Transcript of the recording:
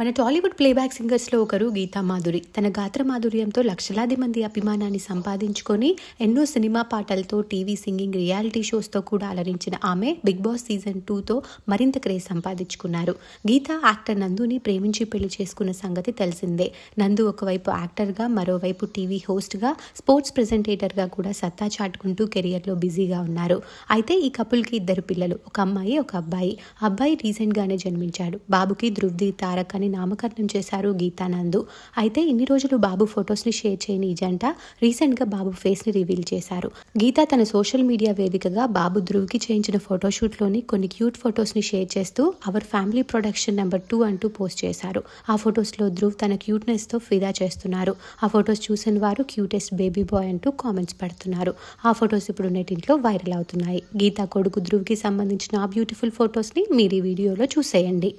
మన టాలీవుడ్ ప్లేబ్యాక్ సింగర్స్లో ఒకరు గీతా మాధురి తన గాత్ర మాధుర్యంతో లక్షలాది మంది అభిమానాన్ని సంపాదించుకొని ఎన్నో సినిమా పాటలతో టీవీ సింగింగ్ రియాలిటీ షోస్తో కూడా అలరించిన ఆమె బిగ్ బాస్ సీజన్ టూతో మరింత క్రేజ్ సంపాదించుకున్నారు గీత యాక్టర్ నందుని ప్రేమించి పెళ్లి చేసుకున్న సంగతి తెలిసిందే నందు ఒకవైపు యాక్టర్గా మరోవైపు టీవీ హోస్ట్గా స్పోర్ట్స్ ప్రెజెంటేటర్గా కూడా సత్తా చాటుకుంటూ కెరియర్లో బిజీగా ఉన్నారు అయితే ఈ కపుల్కి ఇద్దరు పిల్లలు ఒక అమ్మాయి ఒక అబ్బాయి అబ్బాయి రీసెంట్గానే జన్మించాడు బాబుకి ధృవ్ది తారక్ అని అని నామకరణం చేశారు గీతానందు అయితే ఇన్ని రోజులు బాబు ఫొటోస్ని షేర్ చేయని ఈ జంట రీసెంట్గా బాబు ఫేస్ని రివీల్ చేశారు గీత తన సోషల్ మీడియా వేదికగా బాబు ధృవ్కి చేయించిన ఫోటోషూట్లోని కొన్ని క్యూట్ ఫొటోస్ని షేర్ చేస్తూ our family production number two అంటూ పోస్ట్ చేశారు ఆ ఫొటోస్లో ధృవ్ తన క్యూట్నెస్తో ఫిదా చేస్తున్నారు ఆ ఫొటోస్ చూసిన వారు క్యూటెస్ట్ బేబీ బాయ్ అంటూ కామెంట్స్ పెడుతున్నారు ఆ ఫొటోస్ ఇప్పుడు నెటింట్లో వైరల్ అవుతున్నాయి గీత కొడుకు ధృవ్కి సంబంధించిన ఆ బ్యూటిఫుల్ ఫొటోస్ని మీరు ఈ వీడియోలో చూసేయండి